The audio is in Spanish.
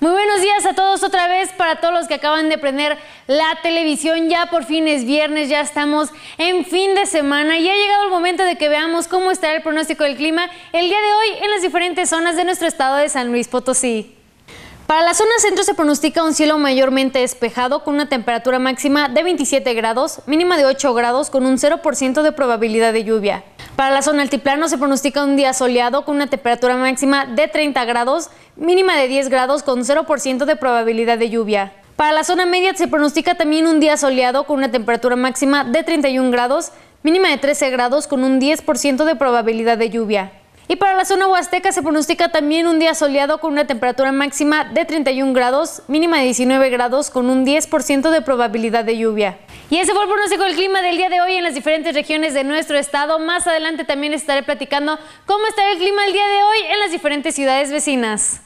Muy buenos días a todos otra vez, para todos los que acaban de prender la televisión, ya por fin es viernes, ya estamos en fin de semana y ha llegado el momento de que veamos cómo estará el pronóstico del clima el día de hoy en las diferentes zonas de nuestro estado de San Luis Potosí. Para la zona centro se pronostica un cielo mayormente despejado con una temperatura máxima de 27 grados, mínima de 8 grados con un 0% de probabilidad de lluvia. Para la zona altiplano se pronostica un día soleado con una temperatura máxima de 30 grados, mínima de 10 grados con 0% de probabilidad de lluvia. Para la zona media se pronostica también un día soleado con una temperatura máxima de 31 grados, mínima de 13 grados con un 10% de probabilidad de lluvia. Y para la zona huasteca se pronostica también un día soleado con una temperatura máxima de 31 grados, mínima de 19 grados con un 10% de probabilidad de lluvia. Y ese fue el pronóstico del clima del día de hoy en las diferentes regiones de nuestro estado. Más adelante también estaré platicando cómo estará el clima el día de hoy en las diferentes ciudades vecinas.